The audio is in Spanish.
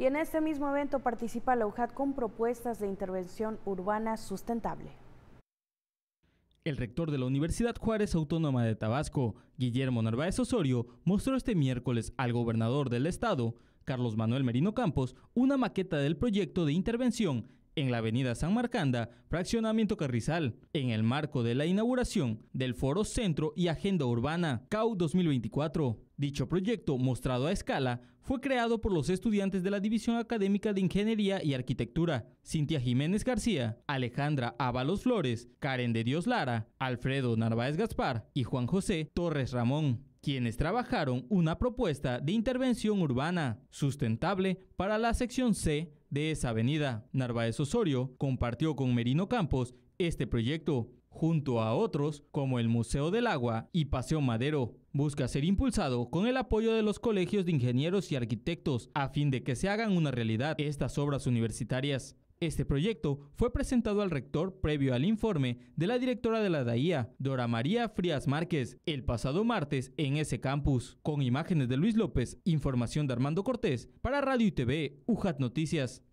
Y en este mismo evento participa la UJAT con propuestas de intervención urbana sustentable. El rector de la Universidad Juárez Autónoma de Tabasco, Guillermo Narváez Osorio, mostró este miércoles al gobernador del estado, Carlos Manuel Merino Campos, una maqueta del proyecto de intervención en la avenida San Marcanda, fraccionamiento Carrizal, en el marco de la inauguración del Foro Centro y Agenda Urbana CAU 2024. Dicho proyecto, mostrado a escala, fue creado por los estudiantes de la División Académica de Ingeniería y Arquitectura, Cintia Jiménez García, Alejandra Ábalos Flores, Karen de Dios Lara, Alfredo Narváez Gaspar y Juan José Torres Ramón quienes trabajaron una propuesta de intervención urbana sustentable para la sección C de esa avenida. Narváez Osorio compartió con Merino Campos este proyecto, junto a otros como el Museo del Agua y Paseo Madero. Busca ser impulsado con el apoyo de los colegios de ingenieros y arquitectos a fin de que se hagan una realidad estas obras universitarias. Este proyecto fue presentado al rector previo al informe de la directora de la DAIA, Dora María Frías Márquez, el pasado martes en ese campus, con imágenes de Luis López, información de Armando Cortés, para Radio y TV, UJAT Noticias.